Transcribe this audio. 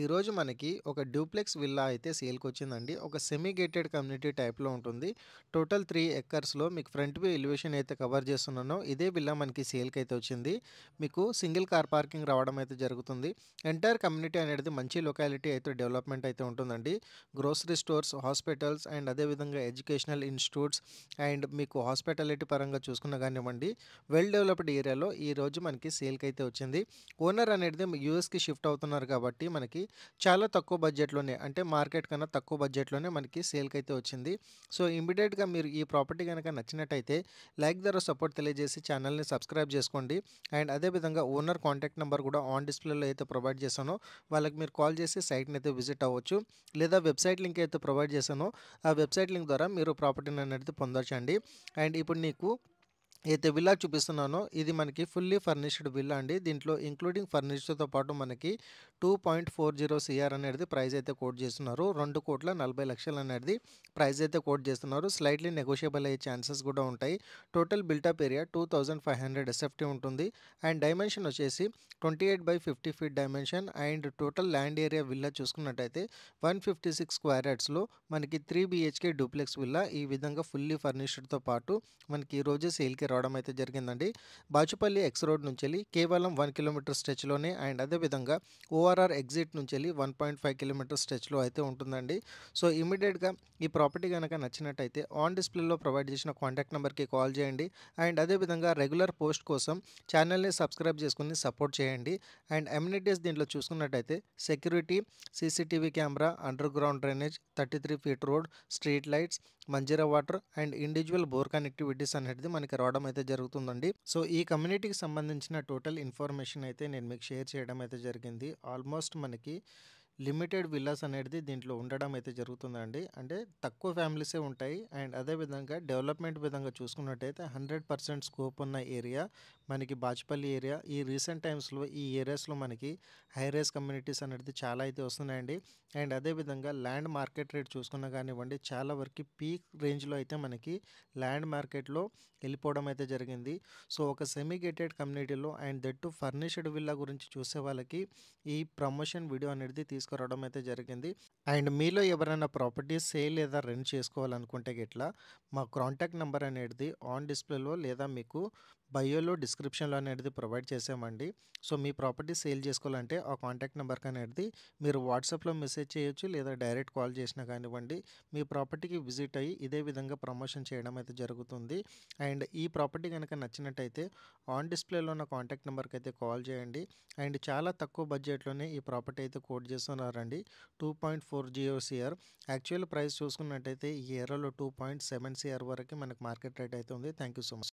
ఈరోజు మనకి ఒక డూప్లెక్స్ విల్లా అయితే సేల్కి వచ్చిందండి ఒక సెమీ గేటెడ్ కమ్యూనిటీ టైప్లో ఉంటుంది టోటల్ త్రీ ఎక్కర్స్లో మీకు ఫ్రంట్ వ్యూ ఎలివేషన్ అయితే కవర్ చేస్తున్నాను ఇదే విల్లా మనకి సేల్కి అయితే వచ్చింది మీకు సింగిల్ కార్ పార్కింగ్ రావడం అయితే జరుగుతుంది ఎంటైర్ కమ్యూనిటీ అనేది మంచి లొకాలిటీ అయితే డెవలప్మెంట్ అయితే ఉంటుందండి గ్రోసరీ స్టోర్స్ హాస్పిటల్స్ అండ్ అదేవిధంగా ఎడ్యుకేషనల్ ఇన్స్టిట్యూట్స్ అండ్ మీకు హాస్పిటాలిటీ పరంగా చూసుకున్న కానివ్వండి వెల్ డెవలప్డ్ ఏరియాలో ఈరోజు మనకి సేల్కి అయితే వచ్చింది ఓనర్ అనేది యూఎస్కి షిఫ్ట్ అవుతున్నారు కాబట్టి మనకి మనకి చాలా తక్కువ బడ్జెట్లోనే అంటే మార్కెట్ కన్నా తక్కువ బడ్జెట్లోనే మనకి సేల్కి అయితే వచ్చింది సో ఇమీడియట్గా మీరు ఈ ప్రాపర్టీ కనుక నచ్చినట్టయితే లైక్ ద్వారా సపోర్ట్ తెలియజేసి ఛానల్ని సబ్స్క్రైబ్ చేసుకోండి అండ్ అదేవిధంగా ఓనర్ కాంటాక్ట్ నెంబర్ కూడా ఆన్ డిస్ప్లేలో అయితే ప్రొవైడ్ చేశానో వాళ్ళకి మీరు కాల్ చేసి సైట్ని అయితే విజిట్ అవ్వచ్చు లేదా వెబ్సైట్ లింక్ అయితే ప్రొవైడ్ చేశానో ఆ వెబ్సైట్ లింక్ ద్వారా మీరు ప్రాపర్టీని అనేది పొందొచ్చండి అండ్ ఇప్పుడు నీకు అయితే విల్లా చూపిస్తున్నానో ఇది మనకి ఫుల్లీ ఫర్నిష్డ్ విల్లా అండి దీంట్లో ఇంక్లూడింగ్ ఫర్నిష్డ్తో పాటు మనకి two point four zero CR అనేది ప్రైస్ అయితే కోట్ చేస్తున్నారు రెండు కోట్ల నలభై లక్షలు అనేది ప్రైస్ అయితే కోట్ చేస్తున్నారు స్లైట్లీ నెగోషియబుల్ అయ్యే ఛాన్సెస్ కూడా ఉంటాయి total built up area two thousand five hundred SFT ఉంటుంది అండ్ డైమెన్షన్ వచ్చేసి twenty eight by fifty feet dimension and total land area villa చూసుకున్నట్టయితే వన్ ఫిఫ్టీ సిక్స్ స్క్వేర్ యార్డ్స్లో మనకి త్రీ బీహెచ్కే డూప్లెక్స్ విల్లా ఈ విధంగా ఫుల్లీ ఫర్నిష్డ్తో పాటు మనకి ఈరోజు సేల్కి రావడం అయితే జరిగిందండి బాచుపల్లి ఎక్స్ రోడ్ నుంచి వెళ్ళి కేవలం వన్ కిలోమీటర్ స్ట్రెచ్లోనే అండ్ అదేవిధంగా ఓఆర్ఆర్ ఎగ్జిట్ నుంచి వెళ్ళి వన్ పాయింట్ ఫైవ్ కిలోమీటర్ స్ట్రెచ్లో అయితే ఉంటుందండి సో ఇమీడియట్గా ఈ ప్రాపర్టీ కనుక నచ్చినట్టయితే ఆన్ డిస్ప్లేలో ప్రొవైడ్ చేసిన కాంటాక్ట్ నెంబర్కి కాల్ చేయండి అండ్ అదేవిధంగా రెగ్యులర్ పోస్ట్ కోసం ఛానల్ని సబ్స్క్రైబ్ చేసుకుని సపోర్ట్ చేయండి అండ్ ఎమ్యూనిటీస్ దీంట్లో చూసుకున్నట్టయితే security CCTV camera underground drainage thirty three feet road street lights Manjira water and individual bore connectivities అనేది మనకి రావడం అయితే జరుగుతుందండి సో ఈ కమ్యూనిటీకి సంబంధించిన టోటల్ ఇన్ఫర్మేషన్ అయితే నేను మీకు షేర్ చేయడం అయితే జరిగింది ఆల్మోస్ట్ మనకి లిమిటెడ్ విల్లాస్ అనేది దీంట్లో ఉండడం అయితే జరుగుతుందండి అంటే తక్కువ ఫ్యామిలీసే ఉంటాయి అండ్ అదేవిధంగా డెవలప్మెంట్ విధంగా చూసుకున్నట్టయితే హండ్రెడ్ పర్సెంట్ స్కోప్ ఉన్న ఏరియా మనకి బాచుపల్లి ఏరియా ఈ రీసెంట్ టైమ్స్లో ఈ ఏరియాస్లో మనకి హై రేస్ కమ్యూనిటీస్ అనేది చాలా అయితే వస్తున్నాయండి అండ్ అదేవిధంగా ల్యాండ్ మార్కెట్ రేట్ చూసుకున్నా కానివ్వండి చాలా వరకు పీక్ రేంజ్లో అయితే మనకి ల్యాండ్ మార్కెట్లో వెళ్ళిపోవడం అయితే జరిగింది సో ఒక సెమీ గేటెడ్ కమ్యూనిటీలో and that too furnished villa గురించి చూసే వాళ్ళకి ఈ ప్రమోషన్ వీడియో అనేది తీసుకురావడం అయితే జరిగింది అండ్ మీలో ఎవరైనా ప్రాపర్టీ సేల్ లేదా రెంట్ చేసుకోవాలనుకుంటే గిట్లా మా కాంటాక్ట్ నెంబర్ అనేది ఆన్ డిస్ప్లేలో లేదా మీకు బయోలో డిస్క్రిప్షన్లో అనేది ప్రొవైడ్ చేసామండి సో మీ ప్రాపర్టీ సేల్ చేసుకోవాలంటే ఆ కాంటాక్ట్ నెంబర్కి అనేది మీరు వాట్సాప్లో మెసేజ్ చేయొచ్చు లేదా డైరెక్ట్ కాల్ చేసినా కానివ్వండి మీ ప్రాపర్టీకి విజిట్ అయ్యి ఇదే విధంగా ప్రమోషన్ చేయడం అయితే జరుగుతుంది అండ్ ఈ ప్రాపర్టీ కనుక నచ్చినట్టయితే ఆన్ డిస్ప్లేలో ఉన్న కాంటాక్ట్ నెంబర్కి అయితే కాల్ చేయండి అండ్ చాలా తక్కువ బడ్జెట్లోనే ఈ ప్రాపర్టీ అయితే కోట్ చేస్తున్నారండి two point four zero CR actual price చూసుకున్నట్టయితే ఈ ఏరాలో టూ పాయింట్ సెవెన్ సిఆర్ వరకు మనకు మార్కెట్ రేట్ అయితే ఉంది థ్యాంక్ యూ సో మచ్